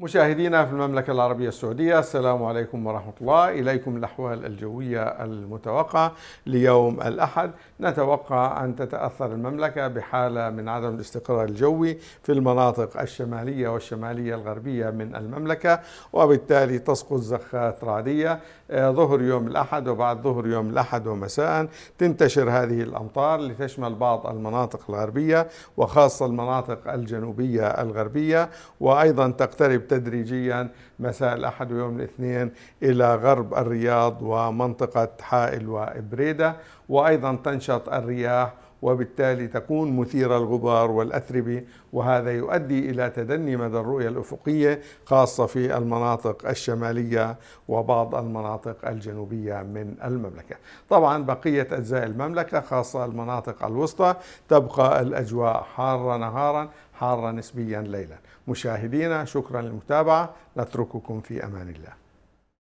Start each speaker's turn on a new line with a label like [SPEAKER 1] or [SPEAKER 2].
[SPEAKER 1] مشاهدينا في المملكة العربية السعودية السلام عليكم ورحمة الله إليكم الأحوال الجوية المتوقعة ليوم الأحد نتوقع أن تتأثر المملكة بحالة من عدم الاستقرار الجوي في المناطق الشمالية والشمالية الغربية من المملكة وبالتالي تسقط زخات رعدية آه، ظهر يوم الأحد وبعد ظهر يوم الأحد ومساء تنتشر هذه الأمطار لتشمل بعض المناطق الغربية وخاصة المناطق الجنوبية الغربية وأيضا تقترب تدريجيا مساء الأحد ويوم الاثنين إلى غرب الرياض ومنطقة حائل وإبريدة وأيضا تنشط الرياح وبالتالي تكون مثيرة الغبار والأتربة وهذا يؤدي إلى تدني مدى الرؤية الأفقية خاصة في المناطق الشمالية وبعض المناطق الجنوبية من المملكة طبعا بقية أجزاء المملكة خاصة المناطق الوسطى تبقى الأجواء حارة نهارا حارة نسبيا ليلا مشاهدينا شكرا للمتابعة نترككم في أمان الله